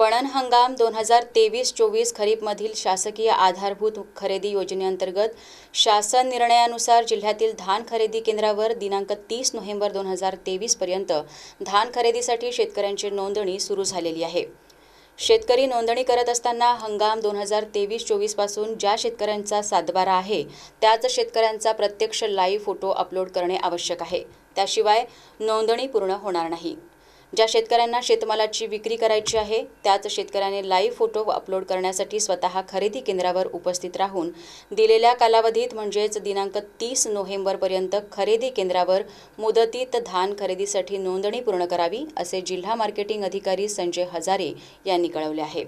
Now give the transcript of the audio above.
पणन हंगाम दोन हजार तेवीस चोवीस खरीपमधील शासकीय आधारभूत खरेदी योजनेअंतर्गत शासन निर्णयानुसार जिल्ह्यातील धान खरेदी केंद्रावर दिनांक तीस नोव्हेंबर दोन हजार तेवीसपर्यंत धान खरेदीसाठी शेतकऱ्यांची नोंदणी सुरू झालेली आहे शेतकरी नोंदणी करत असताना हंगाम दोन हजार तेवीस चोवीसपासून ज्या शेतकऱ्यांचा सातबारा आहे त्याच शेतकऱ्यांचा प्रत्यक्ष लाईव्ह फोटो अपलोड करणे आवश्यक आहे त्याशिवाय नोंदणी पूर्ण होणार नाही ज्या शेतकऱ्यांना शेतमालाची विक्री करायची आहे त्याच शेतकऱ्याने लाईव्ह फोटो अपलोड करण्यासाठी स्वतः खरेदी केंद्रावर उपस्थित राहून दिलेल्या कालावधीत म्हणजेच दिनांक तीस नोव्हेंबरपर्यंत खरेदी केंद्रावर मुदतीत धान खरेदीसाठी नोंदणी पूर्ण करावी असे जिल्हा मार्केटिंग अधिकारी संजय हजारे यांनी कळवले आहे